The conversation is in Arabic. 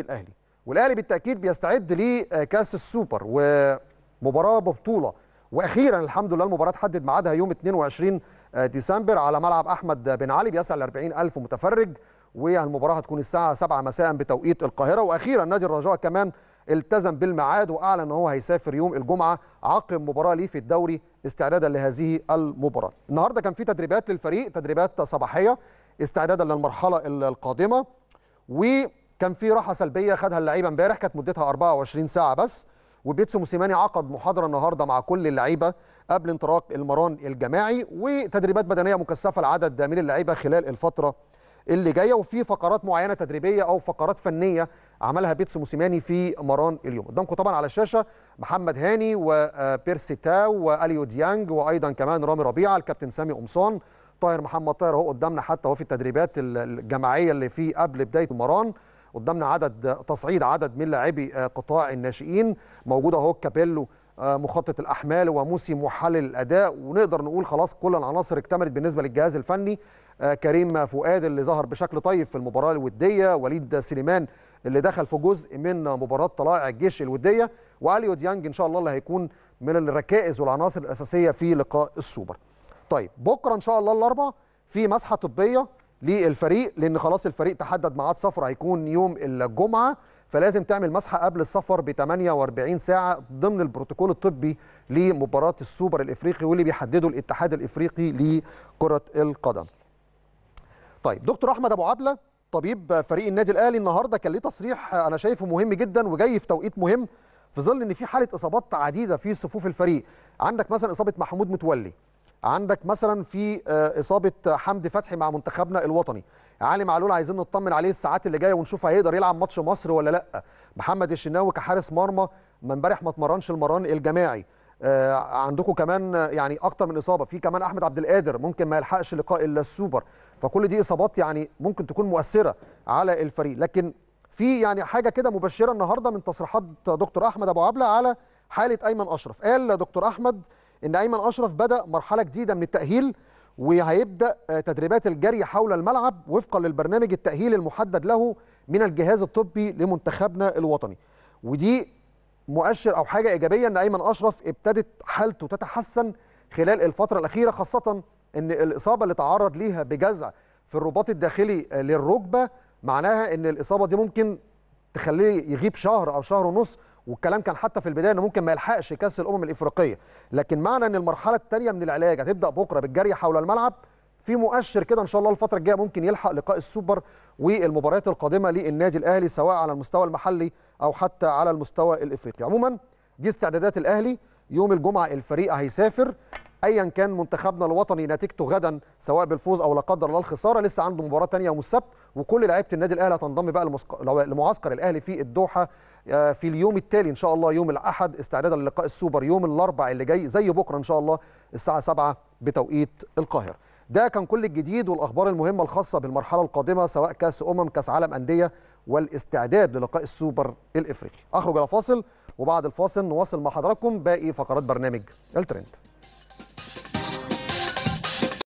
الاهلي والاهلي بالتاكيد بيستعد لكاس السوبر ومباراه ببطوله واخيرا الحمد لله المباراه تحدد ميعادها يوم 22 ديسمبر على ملعب احمد بن علي بيسع ل 40000 متفرج والمباراه هتكون الساعه 7 مساء بتوقيت القاهره واخيرا نادي الرجاء كمان التزم بالميعاد واعلن ان هو هيسافر يوم الجمعه عقب مباراه ليه في الدوري استعدادا لهذه المباراه. النهارده كان في تدريبات للفريق تدريبات صباحيه استعدادا للمرحله القادمه و كان في راحه سلبيه خدها اللعيبه امبارح كانت مدتها 24 ساعه بس وبيتسو موسيماني عقد محاضره النهارده مع كل اللعيبه قبل انطلاق المران الجماعي وتدريبات بدنيه مكثفه لعدد من اللعيبه خلال الفتره اللي جايه وفي فقرات معينه تدريبيه او فقرات فنيه عملها بيتسو موسيماني في مران اليوم قدامكم طبعا على الشاشه محمد هاني وبيرسي آه، تاو واليو ديانج وايضا كمان رامي ربيعه الكابتن سامي قمصان طاهر محمد طاهر اهو قدامنا حتى هو في التدريبات الجماعيه اللي في قبل بدايه المران قدامنا عدد تصعيد عدد من لاعبي آه، قطاع الناشئين موجود اهو كابيلو آه، مخطط الاحمال وموسي محلل الاداء ونقدر نقول خلاص كل العناصر اكتملت بالنسبه للجهاز الفني آه، كريم فؤاد اللي ظهر بشكل طيب في المباراه الوديه وليد سليمان اللي دخل في جزء من مباراه طلائع الجيش الوديه واليو ديانج ان شاء الله اللي هيكون من الركائز والعناصر الاساسيه في لقاء السوبر. طيب بكره ان شاء الله الاربعاء في مسحه طبيه للفريق لان خلاص الفريق تحدد ميعاد سفر هيكون يوم الجمعه فلازم تعمل مسحه قبل السفر ب 48 ساعه ضمن البروتوكول الطبي لمباراه السوبر الافريقي واللي بيحدده الاتحاد الافريقي لكره القدم. طيب دكتور احمد ابو عبله طبيب فريق النادي الاهلي النهارده كان ليه تصريح انا شايفه مهم جدا وجاي في توقيت مهم في ظل ان في حاله اصابات عديده في صفوف الفريق، عندك مثلا اصابه محمود متولي عندك مثلا في آه، اصابه حمدي فتحي مع منتخبنا الوطني علي معلول عايزين نطمن عليه الساعات اللي جايه ونشوف هيقدر يلعب ماتش مصر ولا لا محمد الشناوي كحارس مرمى ما امبارح ما اتمرنش المران الجماعي آه، عندكم كمان آه، يعني اكتر من اصابه في كمان احمد عبد القادر ممكن ما يلحقش لقاء السوبر فكل دي اصابات يعني ممكن تكون مؤثره على الفريق لكن في يعني حاجه كده مبشره النهارده من تصريحات دكتور احمد ابو عبله على حاله ايمن اشرف قال دكتور احمد ان ايمن اشرف بدا مرحله جديده من التاهيل وهيبدا آه، تدريبات الجري حول الملعب وفقا للبرنامج التاهيلي المحدد له من الجهاز الطبي لمنتخبنا الوطني ودي مؤشر او حاجه ايجابيه ان ايمن اشرف ابتدت حالته تتحسن خلال الفتره الاخيره خاصه ان الاصابه اللي تعرض ليها بجزع في الرباط الداخلي آه، للركبه معناها ان الاصابه دي ممكن تخليه يغيب شهر او شهر ونص والكلام كان حتى في البدايه انه ممكن ما يلحقش كاس الامم الافريقيه لكن معنى ان المرحله الثانيه من العلاج هتبدا بكره بالجري حول الملعب في مؤشر كده ان شاء الله الفتره الجايه ممكن يلحق لقاء السوبر والمباريات القادمه للنادي الاهلي سواء على المستوى المحلي او حتى على المستوى الافريقي عموما دي استعدادات الاهلي يوم الجمعه الفريق هيسافر ايا كان منتخبنا الوطني نتيجته غدا سواء بالفوز او لا قدر الله الخساره لسه عنده مباراه ثانيه يوم السبت وكل لعيبه النادي الاهلي هتنضم بقى لمعسكر الاهلي في الدوحه آه، في اليوم التالي ان شاء الله يوم الاحد استعدادا للقاء السوبر يوم الاربع اللي جاي زي بكره ان شاء الله الساعه 7 بتوقيت القاهره ده كان كل الجديد والاخبار المهمه الخاصه بالمرحله القادمه سواء كاس امم كاس عالم انديه والاستعداد للقاء السوبر الافريقي اخرج الى فاصل وبعد الفاصل نواصل مع حضراتكم باقي فقرات برنامج الترند